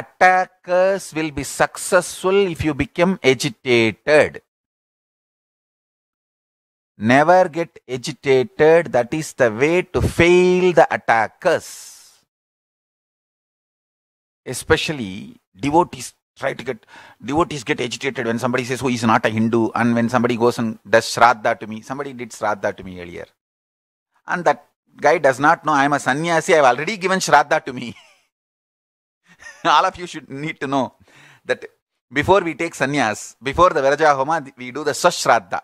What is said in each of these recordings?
attackers will be successful if you become agitated. Never get agitated. That is the way to fail the attackers. Especially devotees try to get devotees get agitated when somebody says, "Oh, he's not a Hindu," and when somebody goes and does shraddha to me. Somebody did shraddha to me earlier, and that guy does not know I am a sannyasi. I have already given shraddha to me. all of you should need to know that before we take sannyas, before the Viraja Homa, we do the Swashraddha.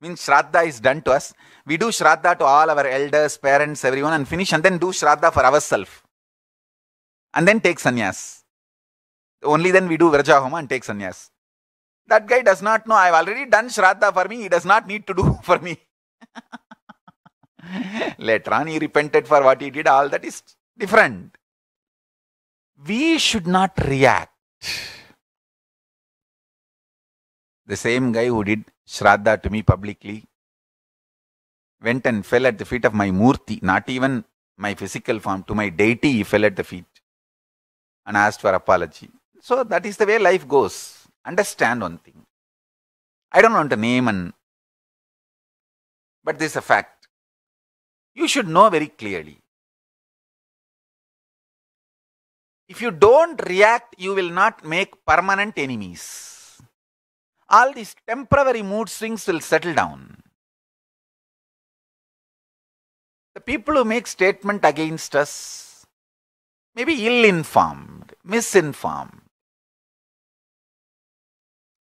Means Shraddha is done to us. We do Shraddha to all our elders, parents, everyone, and finish and then do Shraddha for ourselves. And then take sannyas. Only then we do Viraja Homa and take sannyas. That guy does not know. I've already done Shraddha for me. He does not need to do for me. Later on, he repented for what he did. All that is different we should not react. The same guy who did Shraddha to me publicly went and fell at the feet of my Murti, not even my physical form, to my deity, he fell at the feet and asked for apology. So that is the way life goes. Understand one thing. I don't want to name and but this is a fact. You should know very clearly. If you don't react, you will not make permanent enemies. All these temporary mood swings will settle down. The people who make statement against us may be ill-informed, misinformed.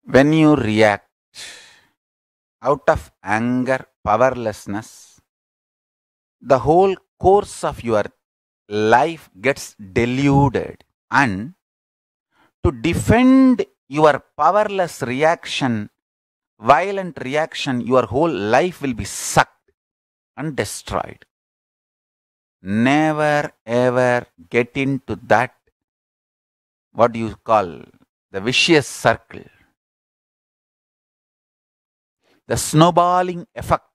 When you react out of anger, powerlessness, the whole course of your life gets deluded and to defend your powerless reaction, violent reaction, your whole life will be sucked and destroyed. Never ever get into that, what you call, the vicious circle. The snowballing effect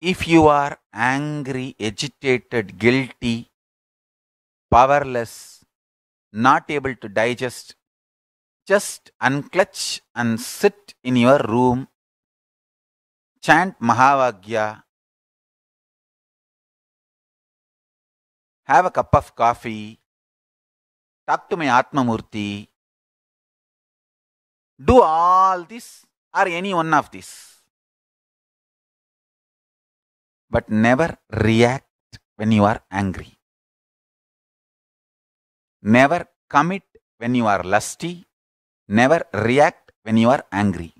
if you are angry, agitated, guilty, powerless, not able to digest, just unclutch and sit in your room, chant Mahavagya, have a cup of coffee, talk to my Atmamurti, do all this or any one of these but never react when you are angry. Never commit when you are lusty. Never react when you are angry.